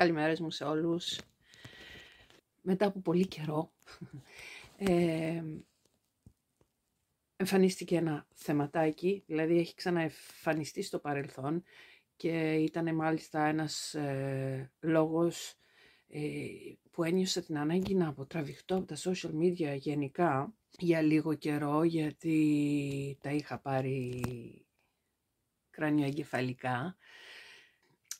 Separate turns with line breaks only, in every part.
Καλημέρα μου σε όλους. Μετά από πολύ καιρό ε, εμφανίστηκε ένα θεματάκι, δηλαδή έχει ξαναεφανιστεί στο παρελθόν και ήταν μάλιστα ένας ε, λόγος ε, που ένιωσε την ανάγκη να αποτραβηχτώ από τα social media γενικά για λίγο καιρό γιατί τα είχα πάρει κρανιοεγκεφαλικά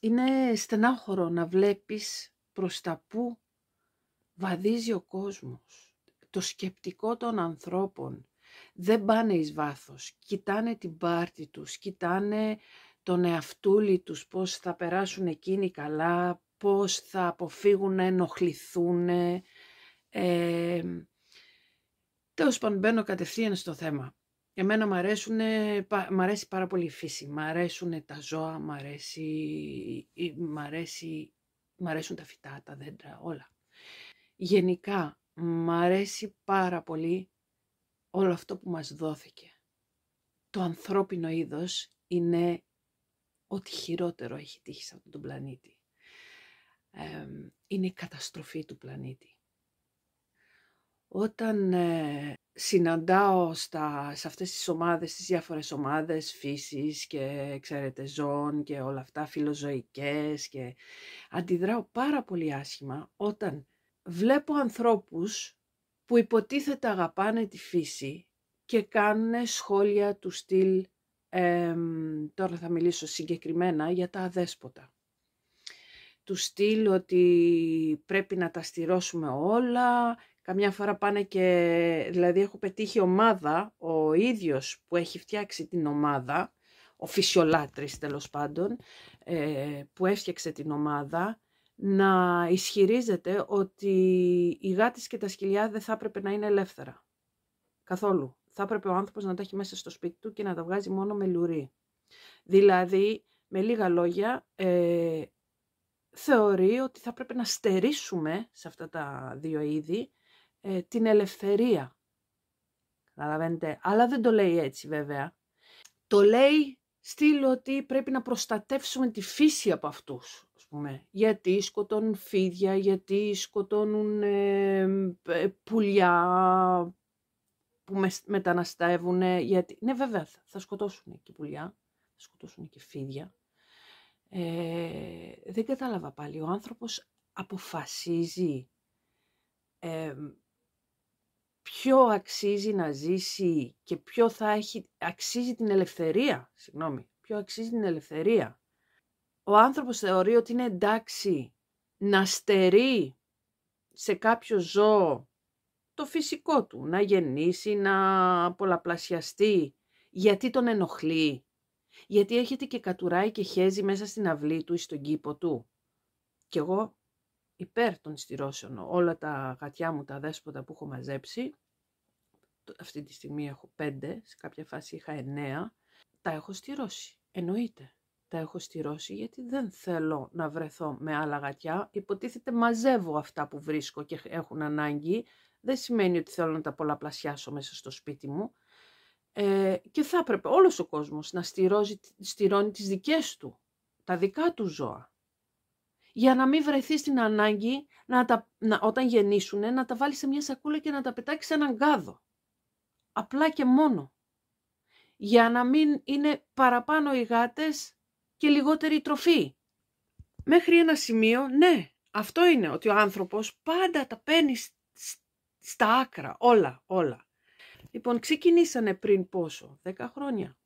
είναι στενάχωρο να βλέπεις προς τα που βαδίζει ο κόσμος. Το σκεπτικό των ανθρώπων δεν πάνε εις βάθος. Κοιτάνε την πάρτη τους, κοιτάνε τον εαυτούλη τους, πώς θα περάσουν εκείνοι καλά, πώς θα αποφύγουν να ενοχληθούν. Ε, τέλος πάντων μπαίνω κατευθείαν στο θέμα. Εμένα μ, αρέσουν, μ' αρέσει πάρα πολύ η φύση, μ' αρέσουν τα ζώα, μ, αρέσει, μ, αρέσουν τα φυτά, τα δέντρα, όλα. Γενικά, μ' αρέσει πάρα πολύ όλο αυτό που μας δόθηκε. Το ανθρώπινο είδος είναι ό,τι χειρότερο έχει τύχει σε αυτόν τον πλανήτη. είναι η καταστροφή του πλανήτη όταν ε, συναντάω σε αυτές τις ομάδες, τις διάφορες ομάδες φύσης και ξέρετε ζώων και όλα αυτά, φιλοζωικές και αντιδράω πάρα πολύ άσχημα όταν βλέπω ανθρώπους που υποτίθεται αγαπάνε τη φύση και κάνουν σχόλια του στυλ, τώρα θα μιλήσω συγκεκριμένα για τα αδέσποτα του στυλ ότι πρέπει να τα στηρώσουμε όλα, Καμιά φορά πάνε και, δηλαδή έχω πετύχει ομάδα, ο ίδιος που έχει φτιάξει την ομάδα, ο φυσιολάτρης τέλος πάντων, ε, που έφτιαξε την ομάδα, να ισχυρίζεται ότι οι γάτες και τα σκυλιά δεν θα έπρεπε να είναι ελεύθερα. Καθόλου. Θα έπρεπε ο άνθρωπος να τα έχει μέσα στο σπίτι του και να τα βγάζει μόνο με λουρί. Δηλαδή, με λίγα λόγια, ε, θεωρεί ότι θα πρέπει να στερήσουμε σε αυτά τα δύο είδη ε, την ελευθερία. Καταλαβαίνετε, αλλά δεν το λέει έτσι βέβαια. Το λέει στείλω ότι πρέπει να προστατεύσουμε τη φύση από αυτούς. Ας πούμε. Γιατί σκοτώνουν φίδια, γιατί σκοτώνουν ε, ε, πουλιά που μεταναστεύουν. Γιατί... Ναι βέβαια θα σκοτώσουν και πουλιά, θα σκοτώσουν και φίδια. Ε, δεν κατάλαβα πάλι, ο άνθρωπος αποφασίζει ποιο αξίζει να ζήσει και ποιο θα έχει, αξίζει την ελευθερία, συγγνώμη, ποιο αξίζει την ελευθερία. Ο άνθρωπος θεωρεί ότι είναι εντάξει να στερεί σε κάποιο ζώο το φυσικό του, να γεννήσει, να πολλαπλασιαστεί, γιατί τον ενοχλεί, γιατί έρχεται και κατουράει και χέζει μέσα στην αυλή του ή στον κήπο του. Και εγώ υπέρ των στηρώσεων όλα τα γατιά μου, τα δέσποτα που έχω μαζέψει, αυτή τη στιγμή έχω πέντε, σε κάποια φάση είχα εννέα, τα έχω στηρώσει, εννοείται. Τα έχω στηρώσει γιατί δεν θέλω να βρεθώ με άλλα γατιά. Υποτίθεται μαζεύω αυτά που βρίσκω και έχουν ανάγκη. Δεν σημαίνει ότι θέλω να τα πολλαπλασιάσω μέσα στο σπίτι μου. Ε, και θα έπρεπε όλος ο κόσμος να στηρώνει τις δικές του, τα δικά του ζώα για να μην βρεθεί στην ανάγκη να τα, να, όταν γεννήσουν να τα βάλει σε μια σακούλα και να τα πετάξει σε έναν γκάδο. Απλά και μόνο. Για να μην είναι παραπάνω οι γάτες και λιγότερη τροφή. Μέχρι ένα σημείο, ναι, αυτό είναι ότι ο άνθρωπος πάντα τα παίρνει στα άκρα, όλα, όλα. Λοιπόν, ξεκινήσανε πριν πόσο, 10 χρόνια,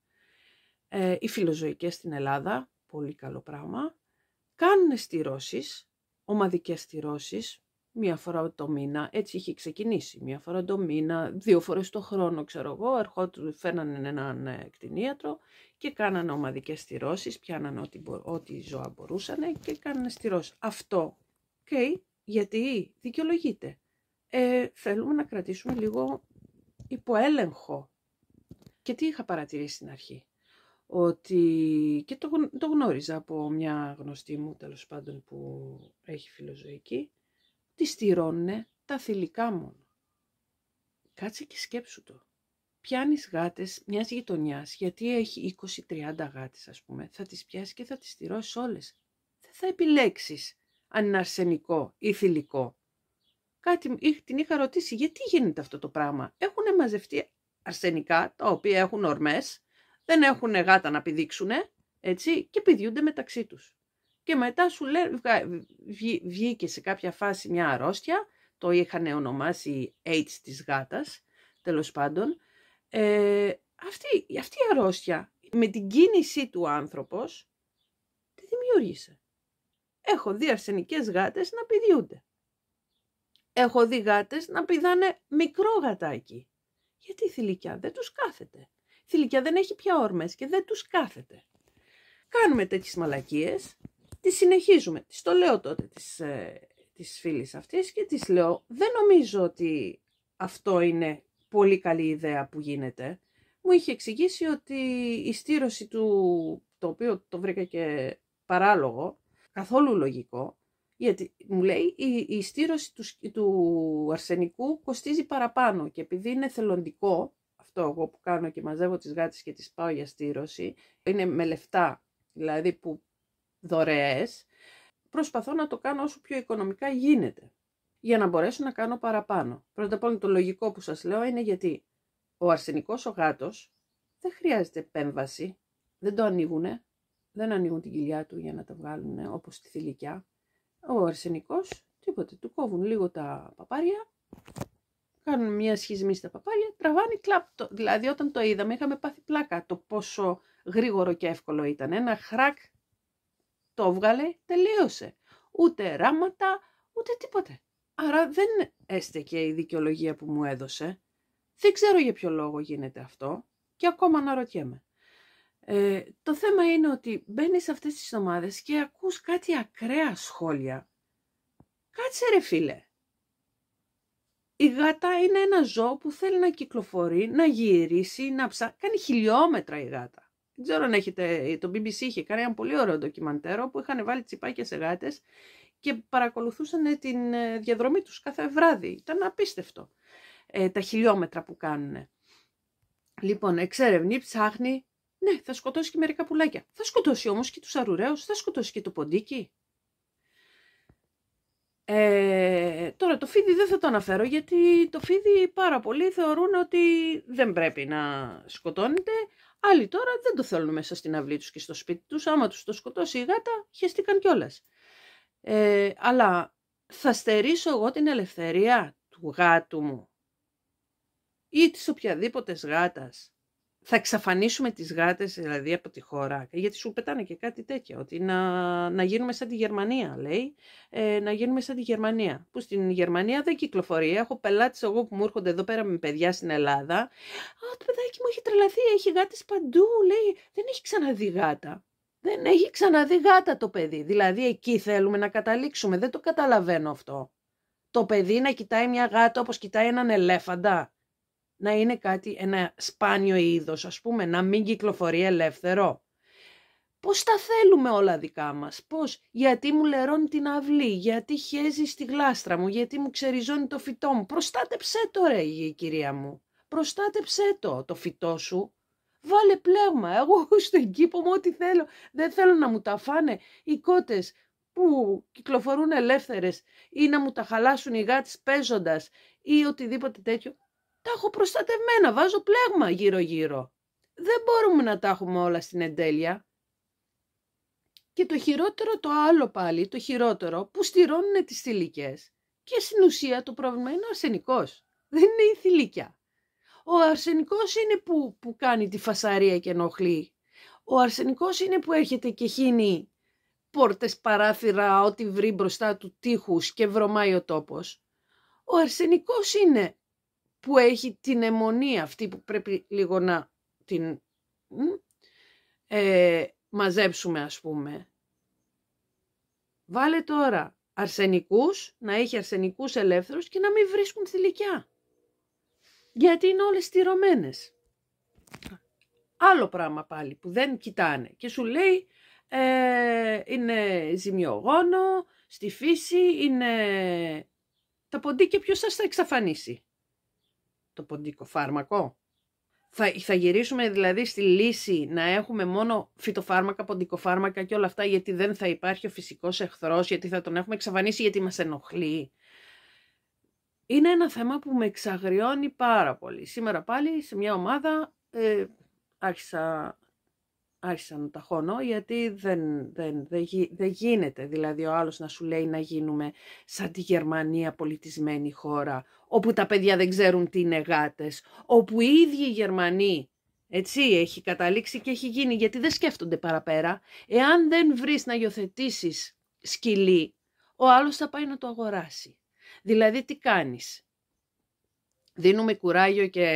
ε, οι φιλοζωικές στην Ελλάδα, πολύ καλό πράγμα, κάνουν ομαδικέ τηρώσει, μία ομαδικές στηρώσεις, μία φορά το μήνα, έτσι είχε ξεκινήσει, μία φορά το μήνα, δύο φορές το χρόνο, ξέρω εγώ, φέρνανε έναν ε, κτηνίατρο και κάνανε ομαδικές στηρώσεις, πιάνανε ό,τι, ό,τι ζώα μπορούσαν και κάνανε στηρώσει Αυτό, okay, γιατί δικαιολογείται. Ε, θέλουμε να κρατήσουμε λίγο υποέλεγχο. Και τι είχα παρατηρήσει στην αρχή ότι και το, το γνώριζα από μια γνωστή μου τέλος πάντων που έχει φιλοζωική, τη στηρώνουν τα θηλυκά μόνο. Κάτσε και σκέψου το. Πιάνεις γάτες μιας γειτονιάς, γιατί έχει 20-30 γάτες ας πούμε, θα τις πιάσεις και θα τις στηρώσεις όλες. Δεν θα επιλέξεις αν είναι αρσενικό ή θηλυκό. Κάτι, την είχα ρωτήσει γιατί γίνεται αυτό το πράγμα. Έχουν μαζευτεί αρσενικά, τα οποία έχουν ορμές, δεν έχουν γάτα να πηδήξουν, έτσι, και πηδιούνται μεταξύ τους. Και μετά σου λέει, βγήκε σε κάποια φάση μια αρρώστια, το είχαν ονομάσει AIDS της γάτας, τέλος πάντων. Ε, αυτή, η αρρώστια με την κίνησή του άνθρωπος τη δημιούργησε. Έχω δει αρσενικές γάτες να πηδιούνται. Έχω δει γάτες να πηδάνε μικρό γατάκι. Γιατί η θηλυκιά δεν τους κάθεται θηλυκιά δεν έχει πια όρμες και δεν τους κάθεται. Κάνουμε τέτοιες μαλακίες, τις συνεχίζουμε. Τις το λέω τότε τις ε, φίλες και τις λέω δεν νομίζω ότι αυτό είναι πολύ καλή ιδέα που γίνεται. Μου είχε εξηγήσει ότι η στήρωση του, το οποίο το βρήκα και παράλογο, καθόλου λογικό, γιατί μου λέει η, στήρωση του, του αρσενικού κοστίζει παραπάνω και επειδή είναι θελοντικό εγώ που κάνω και μαζεύω τις γάτες και τις πάω για στήρωση, είναι με λεφτά, δηλαδή που δωρεές, προσπαθώ να το κάνω όσο πιο οικονομικά γίνεται, για να μπορέσω να κάνω παραπάνω. Πρώτα απ' όλα το λογικό που σας λέω είναι γιατί ο αρσενικός ο γάτος δεν χρειάζεται επέμβαση, δεν το ανοίγουνε, δεν ανοίγουν την κοιλιά του για να τα βγάλουν όπως τη θηλυκιά. Ο αρσενικός, τίποτε, του κόβουν λίγο τα παπάρια κάνουν μια σχισμή στα παπάρια, τραβάνει κλαπ. Δηλαδή όταν το είδαμε είχαμε πάθει πλάκα το πόσο γρήγορο και εύκολο ήταν. Ένα χρακ το βγάλε, τελείωσε. Ούτε ράματα, ούτε τίποτε. Άρα δεν έστεκε η δικαιολογία που μου έδωσε. Δεν ξέρω για ποιο λόγο γίνεται αυτό και ακόμα αναρωτιέμαι. Ε, το θέμα είναι ότι μπαίνεις σε αυτές τις ομάδες και ακούς κάτι ακραία σχόλια. Κάτσε ρε φίλε, η γάτα είναι ένα ζώο που θέλει να κυκλοφορεί, να γυρίσει, να ψάξει. Κάνει χιλιόμετρα η γάτα. Δεν ξέρω αν έχετε. Το BBC είχε κάνει ένα πολύ ωραίο ντοκιμαντέρο που είχαν βάλει τσιπάκια σε γάτες και παρακολουθούσαν ε, την ε, διαδρομή τους κάθε βράδυ. Ήταν απίστευτο ε, τα χιλιόμετρα που κάνουν. Λοιπόν, εξερευνεί, ψάχνει. Ναι, θα σκοτώσει και μερικά πουλάκια. Θα σκοτώσει όμως και τους αρουραίους, θα σκοτώσει και το ποντίκι. Ε, τώρα το φίδι δεν θα το αναφέρω γιατί το φίδι πάρα πολλοί θεωρούν ότι δεν πρέπει να σκοτώνεται. Άλλοι τώρα δεν το θέλουν μέσα στην αυλή τους και στο σπίτι τους. Άμα τους το σκοτώσει η γάτα, χαιστήκαν κιόλας. Ε, αλλά θα στερήσω εγώ την ελευθερία του γάτου μου ή της οποιαδήποτε γάτας θα εξαφανίσουμε τις γάτες δηλαδή από τη χώρα, γιατί σου πετάνε και κάτι τέτοιο, ότι να, να γίνουμε σαν τη Γερμανία, λέει, ε, να γίνουμε σαν τη Γερμανία, που στην Γερμανία δεν κυκλοφορεί, έχω πελάτες εγώ που μου έρχονται εδώ πέρα με παιδιά στην Ελλάδα, α, το παιδάκι μου έχει τρελαθεί, έχει γάτες παντού, λέει, δεν έχει ξαναδεί γάτα. Δεν έχει ξαναδεί γάτα το παιδί. Δηλαδή εκεί θέλουμε να καταλήξουμε. Δεν το καταλαβαίνω αυτό. Το παιδί να κοιτάει μια γάτα όπως κοιτάει έναν ελέφαντα να είναι κάτι, ένα σπάνιο είδος, ας πούμε, να μην κυκλοφορεί ελεύθερο. Πώς τα θέλουμε όλα δικά μας, πώς, γιατί μου λερώνει την αυλή, γιατί χέζει στη γλάστρα μου, γιατί μου ξεριζώνει το φυτό μου, προστάτεψέ το ρε η κυρία μου, προστάτεψέ το το φυτό σου, βάλε πλέγμα, εγώ στον κήπο μου ό,τι θέλω, δεν θέλω να μου τα φάνε οι κότες που κυκλοφορούν ελεύθερες ή να μου τα χαλάσουν οι γάτες παίζοντας ή οτιδήποτε τέτοιο, τα έχω προστατευμένα, βάζω πλέγμα γύρω-γύρω. Δεν μπορούμε να τα έχουμε όλα στην εντέλεια. Και το χειρότερο το άλλο πάλι, το χειρότερο, που στηρώνουν τις θηλυκές. Και στην ουσία το πρόβλημα είναι ο αρσενικός. Δεν είναι η θηλυκιά. Ο αρσενικός είναι που, που κάνει τη φασαρία και ενοχλεί. Ο αρσενικός είναι που έρχεται και χύνει πόρτες, παράθυρα, ό,τι βρει μπροστά του τείχους και βρωμάει ο τόπος. Ο αρσενικός είναι που έχει την αιμονία αυτή που πρέπει λίγο να την ε, μαζέψουμε ας πούμε. Βάλε τώρα αρσενικούς, να έχει αρσενικούς ελεύθερους και να μην βρίσκουν θηλυκιά. Γιατί είναι όλες στηρωμένες. Άλλο πράγμα πάλι που δεν κοιτάνε και σου λέει ε, είναι ζημιογόνο, στη φύση, είναι τα ποντίκια ποιος σας θα εξαφανίσει το ποντίκο φάρμακο. Θα, θα γυρίσουμε δηλαδή στη λύση να έχουμε μόνο φυτοφάρμακα, ποντικοφάρμακα και όλα αυτά γιατί δεν θα υπάρχει ο φυσικός εχθρός, γιατί θα τον έχουμε εξαφανίσει, γιατί μας ενοχλεί. Είναι ένα θέμα που με εξαγριώνει πάρα πολύ. Σήμερα πάλι σε μια ομάδα ε, άρχισα άρχισα να τα χώνω γιατί δεν, δεν, δεν, γίνεται δηλαδή ο άλλος να σου λέει να γίνουμε σαν τη Γερμανία πολιτισμένη χώρα όπου τα παιδιά δεν ξέρουν τι είναι γάτες, όπου οι ίδιοι οι Γερμανοί έτσι έχει καταλήξει και έχει γίνει γιατί δεν σκέφτονται παραπέρα. Εάν δεν βρεις να υιοθετήσεις σκυλί, ο άλλος θα πάει να το αγοράσει. Δηλαδή τι κάνεις. Δίνουμε κουράγιο και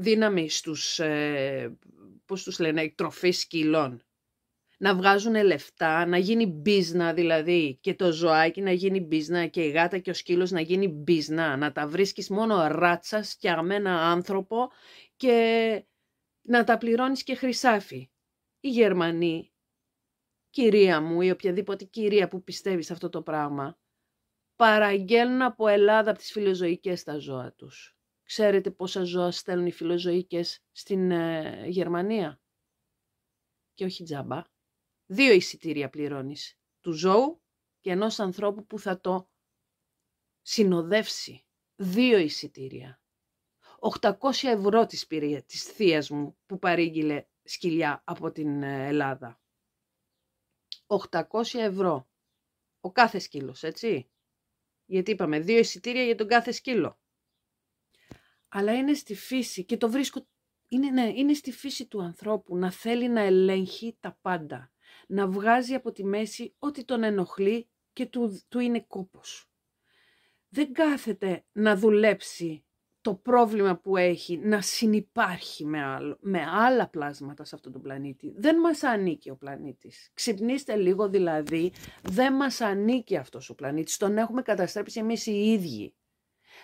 δύναμη στους, ε, πώς τους λένε, τροφή σκυλών. Να βγάζουν λεφτά, να γίνει μπίζνα δηλαδή και το ζωάκι να γίνει μπίζνα και η γάτα και ο σκύλος να γίνει μπίζνα. Να τα βρίσκεις μόνο ράτσας, σκιαγμένα άνθρωπο και να τα πληρώνεις και χρυσάφι. Οι Γερμανοί, κυρία μου ή οποιαδήποτε κυρία που πιστεύει σε αυτό το πράγμα, παραγγέλνουν από Ελλάδα από τις φιλοζωικές τα ζώα τους. Ξέρετε πόσα ζώα στέλνουν οι φιλοζωικές στην ε, Γερμανία. Και όχι τζάμπα. Δύο εισιτήρια πληρώνεις. Του ζώου και ενός ανθρώπου που θα το συνοδεύσει. Δύο εισιτήρια. 800 ευρώ της πήρε της θείας μου που παρήγγειλε σκυλιά από την ε, Ελλάδα. 800 ευρώ. Ο κάθε σκύλος, έτσι. Γιατί είπαμε δύο εισιτήρια για τον κάθε σκύλο αλλά είναι στη φύση και το βρίσκω, είναι, ναι, είναι στη φύση του ανθρώπου να θέλει να ελέγχει τα πάντα, να βγάζει από τη μέση ό,τι τον ενοχλεί και του, του είναι κόπος. Δεν κάθεται να δουλέψει το πρόβλημα που έχει να συνυπάρχει με, άλλο, με άλλα πλάσματα σε αυτόν τον πλανήτη. Δεν μας ανήκει ο πλανήτης. Ξυπνήστε λίγο δηλαδή, δεν μας ανήκει αυτός ο πλανήτης. Τον έχουμε καταστρέψει εμείς οι ίδιοι.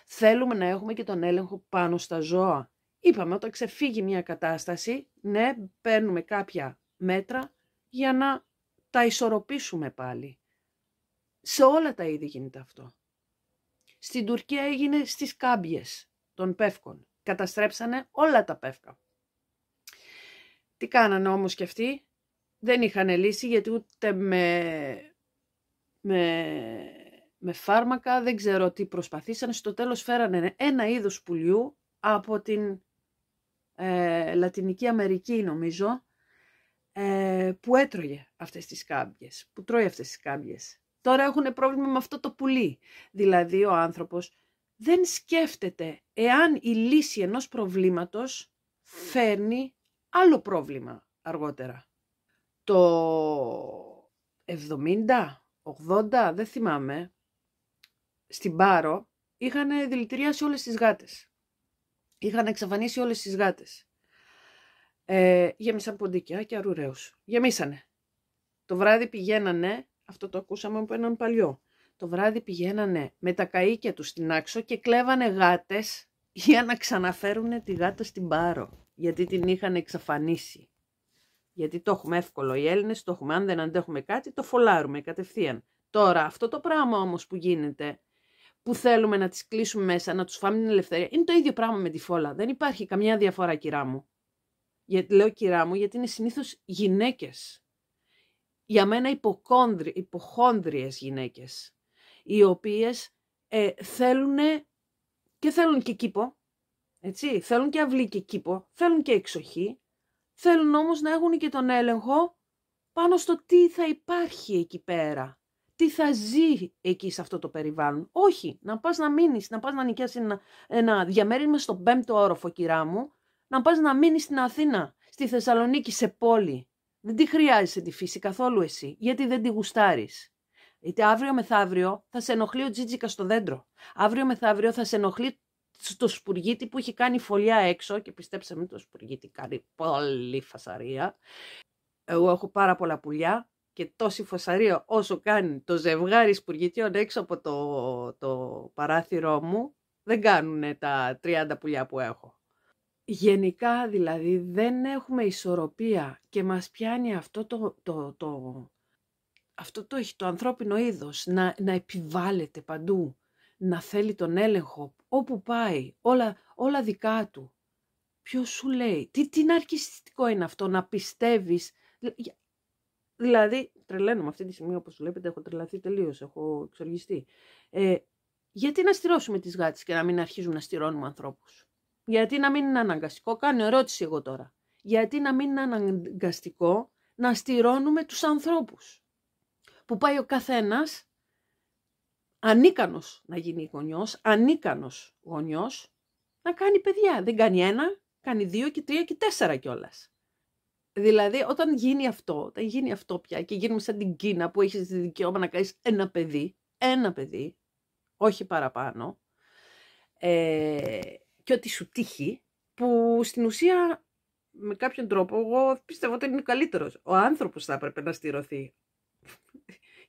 Θέλουμε να έχουμε και τον έλεγχο πάνω στα ζώα. Είπαμε, όταν ξεφύγει μια κατάσταση, ναι, παίρνουμε κάποια μέτρα για να τα ισορροπήσουμε πάλι. Σε όλα τα είδη γίνεται αυτό. Στην Τουρκία έγινε στις κάμπιες των πεύκων. Καταστρέψανε όλα τα πεύκα. Τι κάνανε όμως και αυτοί. Δεν είχαν λύση γιατί ούτε με, με με φάρμακα, δεν ξέρω τι προσπαθήσαν. Στο τέλος φέρανε ένα είδος πουλιού από την ε, Λατινική Αμερική νομίζω, ε, που έτρωγε αυτές τις κάμπιες, που τρώει αυτές τις κάμπιες. Τώρα έχουν πρόβλημα με αυτό το πουλί. Δηλαδή ο άνθρωπος δεν σκέφτεται εάν η λύση ενός προβλήματος φέρνει άλλο πρόβλημα αργότερα. Το 70, 80, δεν θυμάμαι, στην Πάρο είχαν δηλητηριάσει όλες τις γάτες. Είχαν εξαφανίσει όλες τις γάτες. Ε, γέμισαν ποντίκια και αρουραίους. Γεμίσανε. Το βράδυ πηγαίνανε, αυτό το ακούσαμε από έναν παλιό, το βράδυ πηγαίνανε με τα καΐκια τους στην άξο και κλέβανε γάτες για να ξαναφέρουν τη γάτα στην Πάρο. Γιατί την είχαν εξαφανίσει. Γιατί το έχουμε εύκολο οι Έλληνες, το έχουμε αν δεν αντέχουμε κάτι, το φολάρουμε κατευθείαν. Τώρα αυτό το πράγμα όμως που γίνεται που θέλουμε να τις κλείσουμε μέσα, να τους φάμε την ελευθερία. Είναι το ίδιο πράγμα με τη φόλα. Δεν υπάρχει καμιά διαφορά, κυρά μου. Για, λέω κυρά μου, γιατί είναι συνήθως γυναίκες. Για μένα υποκόνδρι, υποχόνδριες γυναίκες, οι οποίες ε, θέλουν και θέλουν και κήπο, έτσι, θέλουν και αυλή και κήπο, θέλουν και εξοχή, θέλουν όμως να έχουν και τον έλεγχο πάνω στο τι θα υπάρχει εκεί πέρα τι θα ζει εκεί σε αυτό το περιβάλλον. Όχι, να πας να μείνεις, να πας να νοικιάσεις ένα, ένα διαμέρισμα στον πέμπτο όροφο κυρά μου, να πας να μείνεις στην Αθήνα, στη Θεσσαλονίκη, σε πόλη. Δεν τη χρειάζεσαι τη φύση καθόλου εσύ, γιατί δεν τη γουστάρεις. Γιατί αύριο μεθαύριο θα σε ενοχλεί ο Τζίτζικας στο δέντρο. Αύριο μεθαύριο θα σε ενοχλεί στο σπουργίτι που έχει κάνει φωλιά έξω και πιστέψτε με το σπουργίτι κάνει πολύ φασαρία. Εγώ έχω πάρα πολλά πουλιά και τόση φωσαρία όσο κάνει το ζευγάρι σπουργητιών έξω από το, το παράθυρό μου, δεν κάνουν τα 30 πουλιά που έχω. Γενικά δηλαδή δεν έχουμε ισορροπία και μας πιάνει αυτό το, το, το, αυτό το το ανθρώπινο είδος να, να επιβάλλεται παντού, να θέλει τον έλεγχο όπου πάει, όλα, όλα δικά του. Ποιος σου λέει, τι, τι αρκιστικό είναι αυτό να πιστεύεις, Δηλαδή, τρελαίνομαι αυτή τη στιγμή, όπως βλέπετε, έχω τρελαθεί τελείως, έχω εξοργιστεί. Ε, γιατί να στηρώσουμε τις γάτες και να μην αρχίζουμε να στηρώνουμε ανθρώπους. Γιατί να μην είναι αναγκαστικό, κάνω ερώτηση εγώ τώρα. Γιατί να μην είναι αναγκαστικό να στηρώνουμε τους ανθρώπους. Που πάει ο καθένας: ανίκανος να γίνει γονιός, ανίκανος γονιός, να κάνει παιδιά. Δεν κάνει ένα, κάνει δύο και τρία και τέσσερα κιόλας. Δηλαδή, όταν γίνει αυτό, όταν γίνει αυτό πια και γίνουμε σαν την Κίνα που έχεις δικαίωμα να κάνεις ένα παιδί, ένα παιδί, όχι παραπάνω, ε, και ότι σου τύχει, που στην ουσία με κάποιον τρόπο εγώ πιστεύω ότι είναι καλύτερος. Ο άνθρωπος θα έπρεπε να στηρωθεί.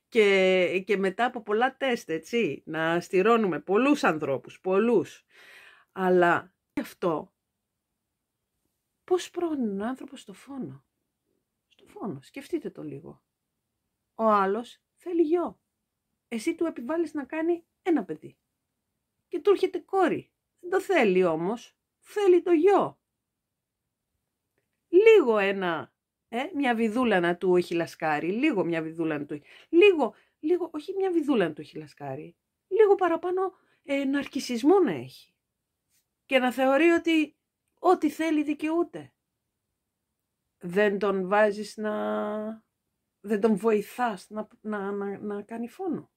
και, και μετά από πολλά τεστ, έτσι, να στηρώνουμε πολλούς ανθρώπους, πολλούς. Αλλά αυτό Πώς πρόνει ο άνθρωπος στο φόνο. Στο φόνο, σκεφτείτε το λίγο. Ο άλλος θέλει γιο. Εσύ του επιβάλλεις να κάνει ένα παιδί. Και του έρχεται κόρη. Δεν το θέλει όμως. Θέλει το γιο. Λίγο ένα, ε, μια βιδούλα να του έχει λασκάρει. Λίγο μια βιδούλα να του Λίγο, λίγο, όχι μια βιδούλα να του έχει λασκάρει. Λίγο παραπάνω ε, ναρκισισμό να έχει. Και να θεωρεί ότι Ό,τι θέλει δικαιούται. Δεν τον βάζεις να... Δεν τον βοηθάς να, να, να, κάνει φόνο.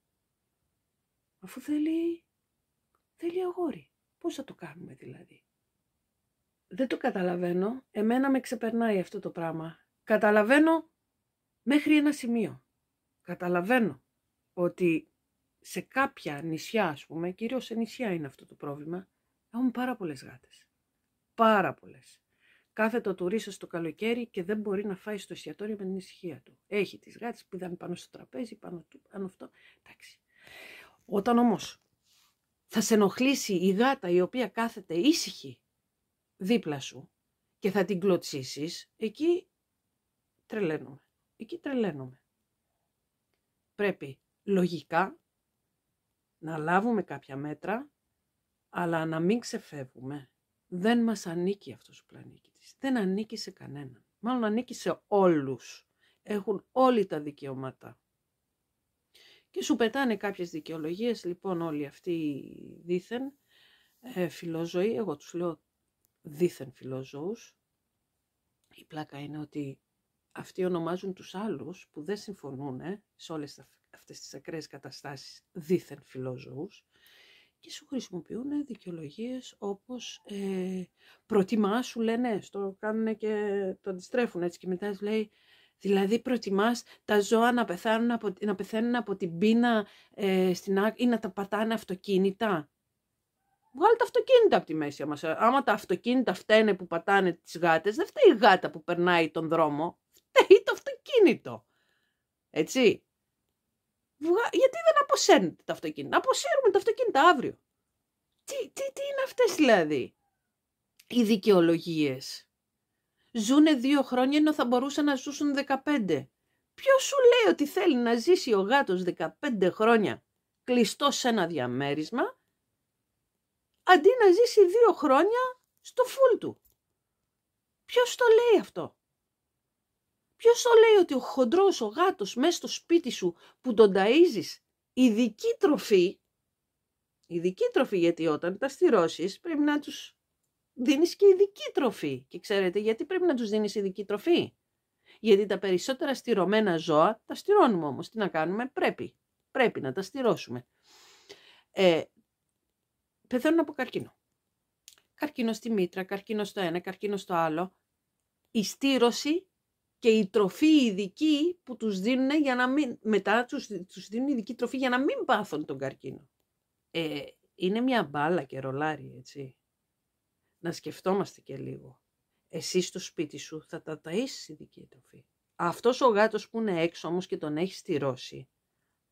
Αφού θέλει... Θέλει αγόρι. Πώς θα το κάνουμε δηλαδή. Δεν το καταλαβαίνω. Εμένα με ξεπερνάει αυτό το πράγμα. Καταλαβαίνω μέχρι ένα σημείο. Καταλαβαίνω ότι σε κάποια νησιά, ας πούμε, κυρίως σε νησιά είναι αυτό το πρόβλημα, έχουν πάρα πολλές γάτες. Πάρα πολλές. Κάθε το τουρίστα το καλοκαίρι και δεν μπορεί να φάει στο εστιατόριο με την ησυχία του. Έχει τις γάτες που ήταν πάνω στο τραπέζι, πάνω του, πάνω αυτό. Εντάξει. Όταν όμως θα σε ενοχλήσει η γάτα η οποία κάθεται ήσυχη δίπλα σου και θα την κλωτσίσεις, εκεί τρελαίνομαι. Εκεί τρελαίνομαι. Πρέπει λογικά να λάβουμε κάποια μέτρα, αλλά να μην ξεφεύγουμε δεν μας ανήκει αυτός ο πλανήτης. Δεν ανήκει σε κανέναν. Μάλλον ανήκει σε όλους. Έχουν όλοι τα δικαιώματα. Και σου πετάνε κάποιες δικαιολογίες, λοιπόν, όλοι αυτοί δίθεν δήθεν εγώ τους λέω δήθεν φιλόζωους. Η πλάκα είναι ότι αυτοί ονομάζουν τους άλλους που δεν συμφωνούν σε όλες αυτές τις ακραίες καταστάσεις δήθεν φιλόζωους και σου χρησιμοποιούν δικαιολογίες όπως ε, προτιμάς, σου λένε, στο κάνουν και το αντιστρέφουν έτσι και μετά σου λέει Δηλαδή προτιμάς τα ζώα να, πεθάνουν από, να πεθαίνουν από την πείνα ε, στην, ή να τα πατάνε αυτοκίνητα. Βγάλε τα αυτοκίνητα από τη μέση μας. Άμα τα αυτοκίνητα φταίνε που πατάνε τις γάτες, δεν φταίει η γάτα που περνάει τον δρόμο. Φταίει το αυτοκίνητο. Έτσι γιατί δεν αποσέρνετε τα αυτοκίνητα. Αποσέρουμε τα αυτοκίνητα αύριο. Τι, τι, τι είναι αυτές δηλαδή οι δικαιολογίες. Ζούνε δύο χρόνια ενώ θα μπορούσαν να ζούσουν 15. Ποιος σου λέει ότι θέλει να ζήσει ο γάτος 15 χρόνια κλειστός σε ένα διαμέρισμα, αντί να ζήσει δύο χρόνια στο φουλ του. Ποιος το λέει αυτό. Ποιος το λέει ότι ο χοντρός, ο γάτος μέσα στο σπίτι σου που τον ταΐζεις ειδική τροφή, ειδική τροφή γιατί όταν τα στηρώσεις πρέπει να τους δίνεις και ειδική τροφή. Και ξέρετε γιατί πρέπει να τους δίνεις ειδική τροφή. Γιατί τα περισσότερα στηρωμένα ζώα τα στηρώνουμε όμως. Τι να κάνουμε, πρέπει. Πρέπει να τα στηρώσουμε. Ε, πεθαίνουν από καρκίνο. Καρκίνο στη μήτρα, καρκίνο στο ένα, καρκίνο στο άλλο. Η στήρωση και η τροφή ειδική που τους δίνουν για να μην, μετά τους, τους δίνουν ειδική τροφή για να μην πάθουν τον καρκίνο. Ε, είναι μια μπάλα και ρολάρι, έτσι. Να σκεφτόμαστε και λίγο. Εσύ στο σπίτι σου θα τα ταΐσεις ειδική τροφή. Αυτός ο γάτος που είναι έξω όμως και τον έχεις στηρώσει,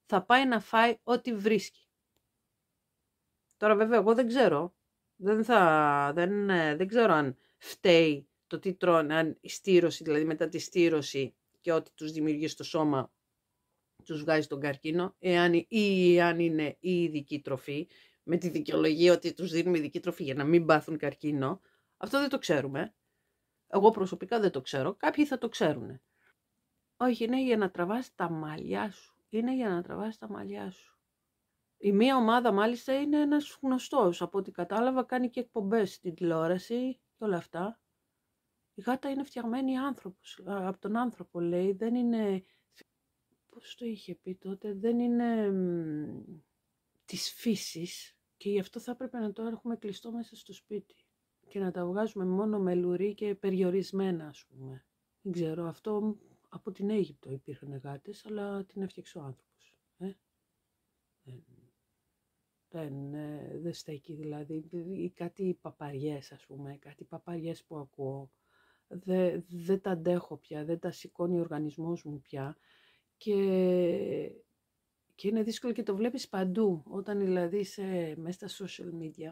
θα πάει να φάει ό,τι βρίσκει. Τώρα βέβαια εγώ δεν ξέρω, δεν, θα, δεν, ε, δεν ξέρω αν φταίει το τι τρώνε, αν η στήρωση, δηλαδή μετά τη στήρωση και ό,τι τους δημιουργεί στο σώμα τους βγάζει τον καρκίνο, εάν, ή αν είναι η ειδική τροφή, με τη δικαιολογία ότι τους δίνουμε ειδική τροφή για να μην πάθουν καρκίνο, αυτό δεν το ξέρουμε. Εγώ προσωπικά δεν το ξέρω, κάποιοι θα το ξέρουν. Όχι, είναι για να τραβάς τα μαλλιά σου. Είναι για να τραβάς τα μαλλιά σου. Η μία ομάδα μάλιστα είναι ένας γνωστός, από ό,τι κατάλαβα κάνει και εκπομπές στην τηλεόραση και όλα αυτά. Η γάτα είναι φτιαγμένη άνθρωπος, από τον άνθρωπο λέει, δεν είναι... Πώς το είχε πει τότε, δεν είναι της φύσης και γι' αυτό θα έπρεπε να το έχουμε κλειστό μέσα στο σπίτι και να τα βγάζουμε μόνο με λουρί και περιορισμένα ας πούμε. Δεν ξέρω, αυτό από την Αίγυπτο υπήρχαν γάτες, αλλά την έφτιαξε ο άνθρωπος. Ε? Δεν, δεν, ε, δεν στέκει δηλαδή, κάτι παπαριές ας πούμε, κάτι παπαριές που ακούω δεν τα αντέχω πια, δεν τα σηκώνει ο οργανισμός μου πια και, και είναι δύσκολο και το βλέπεις παντού, όταν δηλαδή είσαι μέσα στα social media.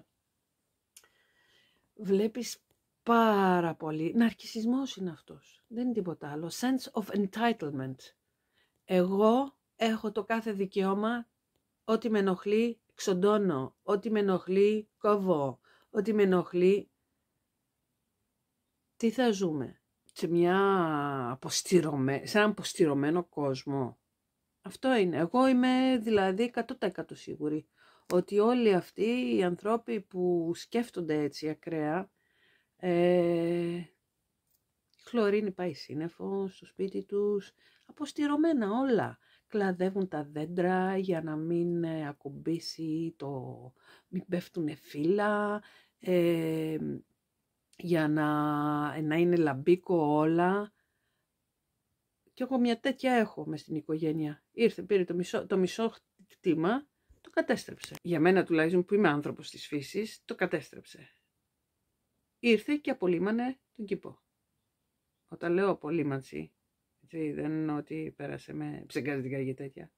Βλέπεις πάρα πολύ, ναρκισισμός είναι αυτός, δεν είναι τίποτα άλλο, sense of entitlement. Εγώ έχω το κάθε δικαίωμα, ό,τι με ενοχλεί ξοντώνω, ό,τι με ενοχλεί κόβω, ό,τι με ενοχλεί τι θα ζούμε, σε, μια αποστηρωμέ... σε έναν αποστηρωμένο κόσμο. Αυτό είναι. Εγώ είμαι δηλαδή 100% σίγουρη ότι όλοι αυτοί οι ανθρώποι που σκέφτονται έτσι ακραία, ε, χλωρίνη πάει σύννεφο στο σπίτι τους, αποστηρωμένα όλα. Κλαδεύουν τα δέντρα για να μην ε, ακουμπήσει το... μην πέφτουνε φύλλα, ε, για να, να είναι λαμπίκο όλα. Και εγώ μια τέτοια έχω μες στην οικογένεια. Ήρθε, πήρε το μισό, το μισό κτήμα, το κατέστρεψε. Για μένα τουλάχιστον που είμαι άνθρωπος της φύσης, το κατέστρεψε. Ήρθε και απολύμανε τον κήπο. Όταν λέω απολύμανση, έτσι, δεν εννοώ ότι πέρασε με ψεγκαρδικά για τέτοια.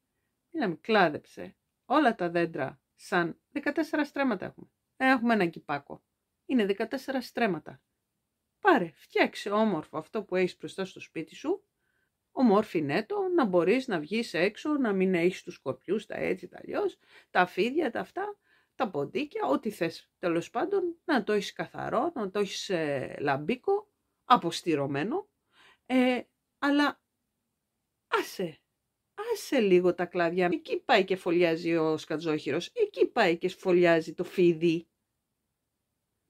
Είδαμε, κλάδεψε όλα τα δέντρα σαν 14 στρέμματα έχουμε. Έχουμε ένα κυπάκο είναι 14 στρέμματα. Πάρε, φτιάξε όμορφο αυτό που έχεις μπροστά στο σπίτι σου, Όμορφη το, να μπορείς να βγεις έξω, να μην έχεις τους σκορπιούς, τα έτσι, τα αλλιώς, τα φίδια, τα αυτά, τα ποντίκια, ό,τι θες. Τέλος πάντων, να το έχεις καθαρό, να το έχεις ε, λαμπίκο, αποστηρωμένο, ε, αλλά άσε, άσε λίγο τα κλάδια. Εκεί πάει και φωλιάζει ο σκατζόχυρος, εκεί πάει και φωλιάζει το φίδι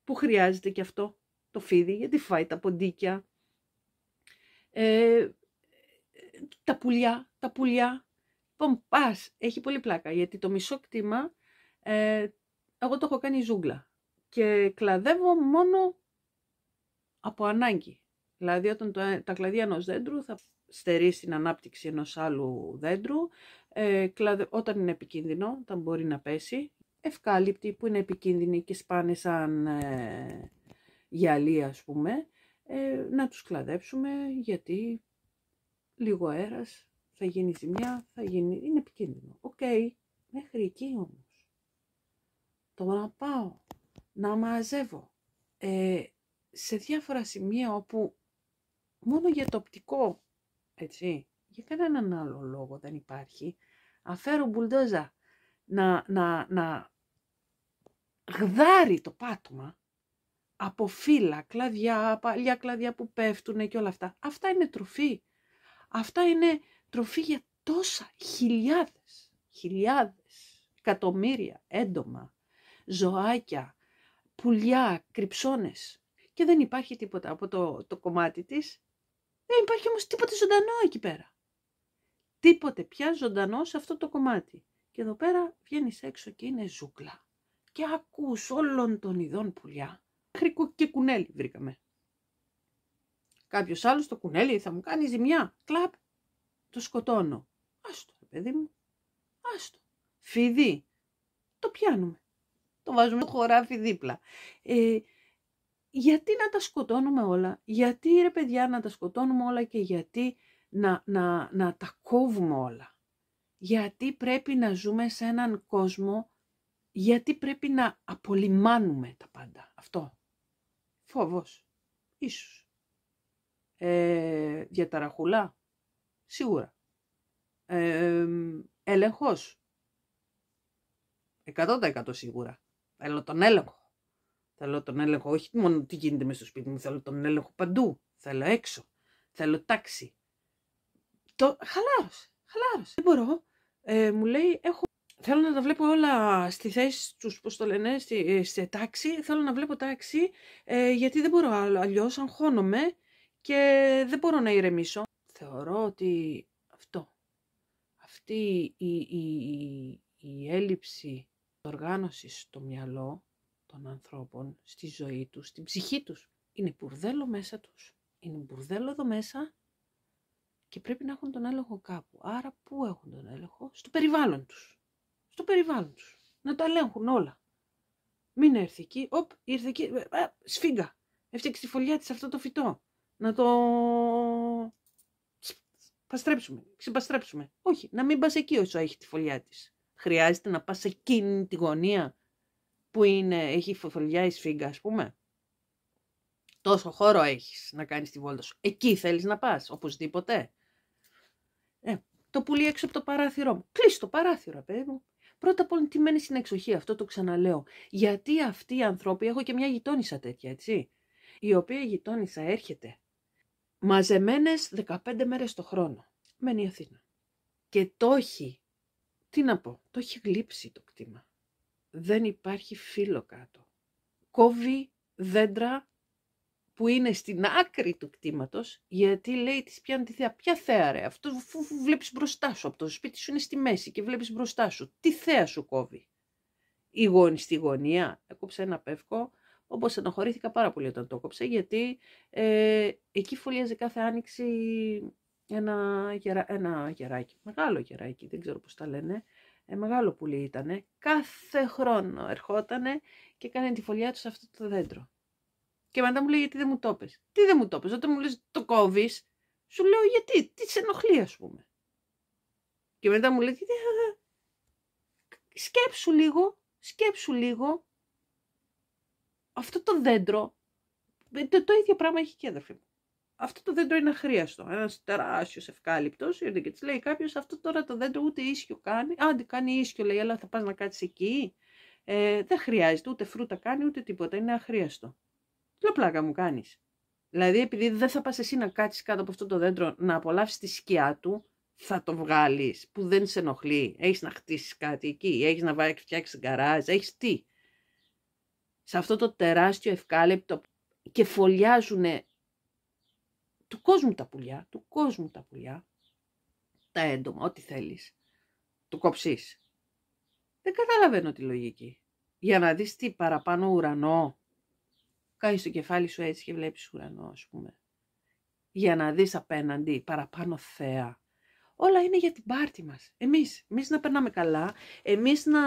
που χρειάζεται και αυτό το φίδι, γιατί φάει τα ποντίκια, ε, τα πουλιά, τα πουλιά, λοιπόν, πας, έχει πολύ πλάκα, γιατί το μισό κτήμα, ε, εγώ το έχω κάνει ζούγκλα και κλαδεύω μόνο από ανάγκη. Δηλαδή όταν τα κλαδιά ενός δέντρου θα στερεί στην ανάπτυξη ενός άλλου δέντρου, ε, όταν είναι επικίνδυνο, όταν μπορεί να πέσει, ευκάλυπτοι που είναι επικίνδυνη και σπάνε σαν ε, γυαλί ας πούμε, ε, να τους κλαδέψουμε γιατί λίγο αέρας θα γίνει ζημιά, θα γίνει... είναι επικίνδυνο. Οκ, okay, μέχρι εκεί όμως. Το να πάω, να μαζεύω ε, σε διάφορα σημεία όπου μόνο για το οπτικό, έτσι, για κανέναν άλλο λόγο δεν υπάρχει, αφαίρω μπουλντόζα να, να, να γδάρει το πάτωμα από φύλλα, κλαδιά, παλιά κλαδιά που πέφτουν και όλα αυτά. Αυτά είναι τροφή. Αυτά είναι τροφή για τόσα χιλιάδες, χιλιάδες, εκατομμύρια έντομα, ζωάκια, πουλιά, κρυψώνες. Και δεν υπάρχει τίποτα από το, το κομμάτι της. Δεν υπάρχει όμως τίποτε ζωντανό εκεί πέρα. Τίποτε πια ζωντανό σε αυτό το κομμάτι. Και εδώ πέρα βγαίνεις έξω και είναι ζούγκλα και ακούς όλων των ειδών πουλιά. μέχρι και κουνέλι βρήκαμε. Κάποιος άλλος το κουνέλι θα μου κάνει ζημιά. Κλαπ, το σκοτώνω. Άστο, παιδί μου. Άστο. Φίδι. Το πιάνουμε. Το βάζουμε το χωράφι δίπλα. Ε, γιατί να τα σκοτώνουμε όλα. Γιατί ρε παιδιά να τα σκοτώνουμε όλα και γιατί να, να, να τα κόβουμε όλα. Γιατί πρέπει να ζούμε σε έναν κόσμο γιατί πρέπει να απολυμάνουμε τα πάντα. Αυτό. Φόβος. Ίσως. Ε, διαταραχούλα. Σίγουρα. Ε, έλεγχος. 100% σίγουρα. Θέλω τον έλεγχο. Θέλω τον έλεγχο όχι μόνο τι γίνεται μες στο σπίτι μου. Θέλω τον έλεγχο παντού. Θέλω έξω. Θέλω τάξη. Το... Χαλάρωσε. Χαλάρωσε. Δεν μπορώ. Ε, μου λέει έχω Θέλω να τα βλέπω όλα στη θέση τους, πώς το λένε, στη, ε, σε τάξη. Θέλω να βλέπω τάξη, ε, γιατί δεν μπορώ άλλο. Αλλιώς αγχώνομαι και δεν μπορώ να ηρεμήσω. Θεωρώ ότι αυτό, αυτή η, η, η, η έλλειψη οργάνωσης στο μυαλό των ανθρώπων, στη ζωή τους, στην ψυχή τους, είναι μπουρδέλο μέσα τους. Είναι μπουρδέλο εδώ μέσα και πρέπει να έχουν τον έλεγχο κάπου. Άρα πού έχουν τον έλεγχο? Στο περιβάλλον τους στο περιβάλλον τους. Να τα ελέγχουν όλα. Μην έρθει εκεί, οπ, ήρθε εκεί, ε, α, σφίγγα. Έφτιαξε τη φωλιά της αυτό το φυτό. Να το παστρέψουμε, ξεπαστρέψουμε. Όχι, να μην πας εκεί όσο έχει τη φωλιά της. Χρειάζεται να πας σε εκείνη τη γωνία που είναι, έχει φωλιά η σφίγγα ας πούμε. Τόσο χώρο έχεις να κάνεις τη βόλτα σου. Εκεί θέλεις να πας, οπωσδήποτε. Ε, το πουλί έξω από το παράθυρό μου. Κλείσει το παράθυρο, παιδί μου. Πρώτα απ' όλα, τι μένει στην εξοχή, αυτό το ξαναλέω. Γιατί αυτοί οι άνθρωποι, έχω και μια γειτόνισσα τέτοια, έτσι, η οποία γειτόνισσα έρχεται μαζεμένες 15 μέρες το χρόνο. Μένει η Αθήνα. Και το έχει, τι να πω, το έχει γλύψει το κτήμα. Δεν υπάρχει φίλο κάτω. Κόβει δέντρα που είναι στην άκρη του κτήματος, γιατί λέει της πιάνει τη θέα. Ποια θέα ρε, αυτό που βλέπεις μπροστά σου, από το σπίτι σου είναι στη μέση και βλέπεις μπροστά σου. Τι θέα σου κόβει. Η γόνη στη γωνία, έκοψε ένα πεύκο, Όπως αναχωρήθηκα πάρα πολύ όταν το έκοψα, γιατί ε, εκεί φωλιάζει κάθε άνοιξη ένα, γερα, ένα γεράκι, μεγάλο γεράκι, δεν ξέρω πώς τα λένε, ε, μεγάλο πουλί ήταν. κάθε χρόνο ερχότανε και έκανε τη φωλιά του σε αυτό το δέντρο. Και μετά μου λέει γιατί δεν μου το πες. Τι δεν μου το πες. Όταν μου λες το κόβεις, σου λέω γιατί, τι σε ενοχλεί ας πούμε. Και μετά μου λέει γιατί, σκέψου λίγο, σκέψου λίγο, αυτό το δέντρο, ε, το, το ίδιο πράγμα έχει και αδερφή μου. Αυτό το δέντρο είναι αχρίαστο. Ένας τεράστιος ευκάλυπτος, ήρθε και της λέει κάποιος: Αυτό τώρα το δέντρο ούτε ίσιο κάνει. Άντε, κάνει ίσιο, λέει, αλλά θα πας να κάτσεις εκεί. Ε, δεν χρειάζεται, ούτε φρούτα κάνει, ούτε τίποτα. Είναι αχρίαστο. Τι πλάκα μου κάνεις. Δηλαδή, επειδή δεν θα πας εσύ να κάτσεις κάτω από αυτό το δέντρο να απολαύσεις τη σκιά του, θα το βγάλεις που δεν σε ενοχλεί. Έχεις να χτίσεις κάτι εκεί, έχεις να φτιάξεις γκαράζ, έχεις τι. Σε αυτό το τεράστιο ευκάλεπτο και φωλιάζουν του κόσμου τα πουλιά, του κόσμου τα πουλιά, τα έντομα, ό,τι θέλεις, του κοψείς. Δεν καταλαβαίνω τη λογική. Για να δεις τι παραπάνω ουρανό, Κάει το κεφάλι σου έτσι και βλέπεις ουρανό, ας πούμε. Για να δεις απέναντι παραπάνω θέα. Όλα είναι για την πάρτι μας. Εμείς, εμείς να περνάμε καλά, εμείς να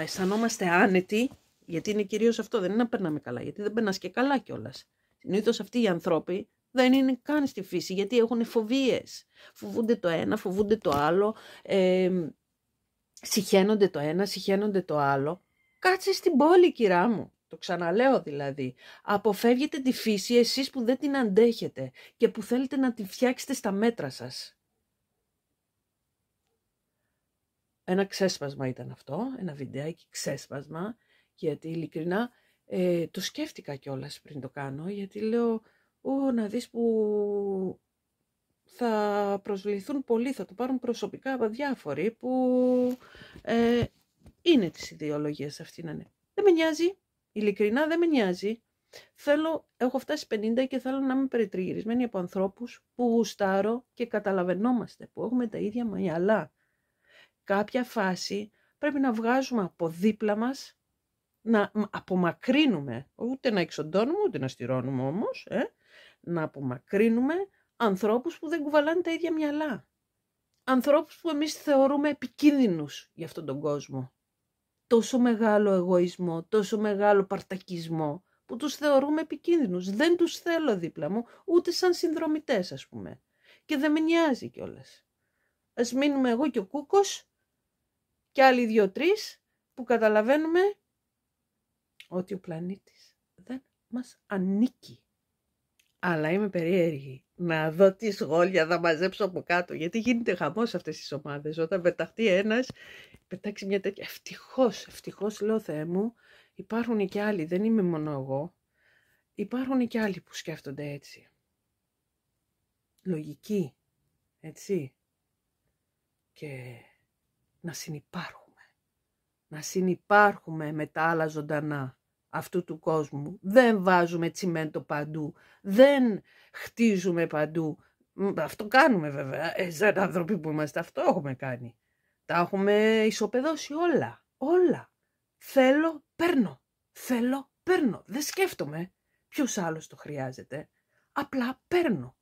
αισθανόμαστε άνετοι, γιατί είναι κυρίως αυτό, δεν είναι να περνάμε καλά, γιατί δεν περνάς και καλά κιόλας. Συνήθως αυτοί οι ανθρώποι δεν είναι καν στη φύση, γιατί έχουν φοβίες. Φοβούνται το ένα, φοβούνται το άλλο, ε, συχαίνονται το ένα, συχαίνονται το άλλο. Κάτσε στην πόλη, κυρά μου. Το ξαναλέω δηλαδή. Αποφεύγετε τη φύση εσείς που δεν την αντέχετε και που θέλετε να τη φτιάξετε στα μέτρα σας. Ένα ξέσπασμα ήταν αυτό, ένα βιντεάκι ξέσπασμα, γιατί ειλικρινά ε, το σκέφτηκα κιόλας πριν το κάνω, γιατί λέω, ό να δεις που θα προσβληθούν πολλοί, θα το πάρουν προσωπικά από διάφοροι που ε, είναι τις ιδεολογίες αυτή να είναι. Δεν με νοιάζει, Ειλικρινά δεν με νοιάζει. Θέλω, έχω φτάσει 50 και θέλω να είμαι περιτριγυρισμένη από ανθρώπους που γουστάρω και καταλαβαίνόμαστε, που έχουμε τα ίδια μυαλά. Κάποια φάση πρέπει να βγάζουμε από δίπλα μας, να απομακρύνουμε, ούτε να εξοντώνουμε, ούτε να στηρώνουμε όμως, ε, να απομακρύνουμε ανθρώπους που δεν κουβαλάνε τα ίδια μυαλά. Ανθρώπους που εμείς θεωρούμε επικίνδυνους για αυτόν τον κόσμο τόσο μεγάλο εγωισμό, τόσο μεγάλο παρτακισμό, που τους θεωρούμε επικίνδυνους. Δεν τους θέλω δίπλα μου, ούτε σαν συνδρομητές ας πούμε. Και δεν με νοιάζει κιόλας. Ας μείνουμε εγώ και ο Κούκος και άλλοι δύο-τρεις που καταλαβαίνουμε ότι ο πλανήτης δεν μας ανήκει αλλά είμαι περίεργη να δω τι σχόλια θα μαζέψω από κάτω. Γιατί γίνεται χαμός σε αυτές τις ομάδες. Όταν πεταχτεί ένας, πετάξει μια τέτοια. Ευτυχώς, ευτυχώς λέω Θεέ μου, υπάρχουν και άλλοι. Δεν είμαι μόνο εγώ. Υπάρχουν και άλλοι που σκέφτονται έτσι. Λογική. Έτσι. Και να συνεπάρχουμε. Να συνεπάρχουμε με τα άλλα ζωντανά αυτού του κόσμου. Δεν βάζουμε τσιμέντο παντού, δεν χτίζουμε παντού. Αυτό κάνουμε βέβαια, ε, άνθρωποι που είμαστε αυτό έχουμε κάνει. Τα έχουμε ισοπεδώσει όλα, όλα. Θέλω, παίρνω. Θέλω, παίρνω. Δεν σκέφτομαι ποιος άλλος το χρειάζεται. Απλά παίρνω.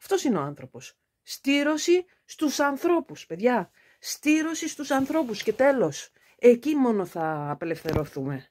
Αυτός είναι ο άνθρωπος. Στήρωση στους ανθρώπους, παιδιά. Στήρωση στους ανθρώπους και τέλος. Εκεί μόνο θα απελευθερωθούμε.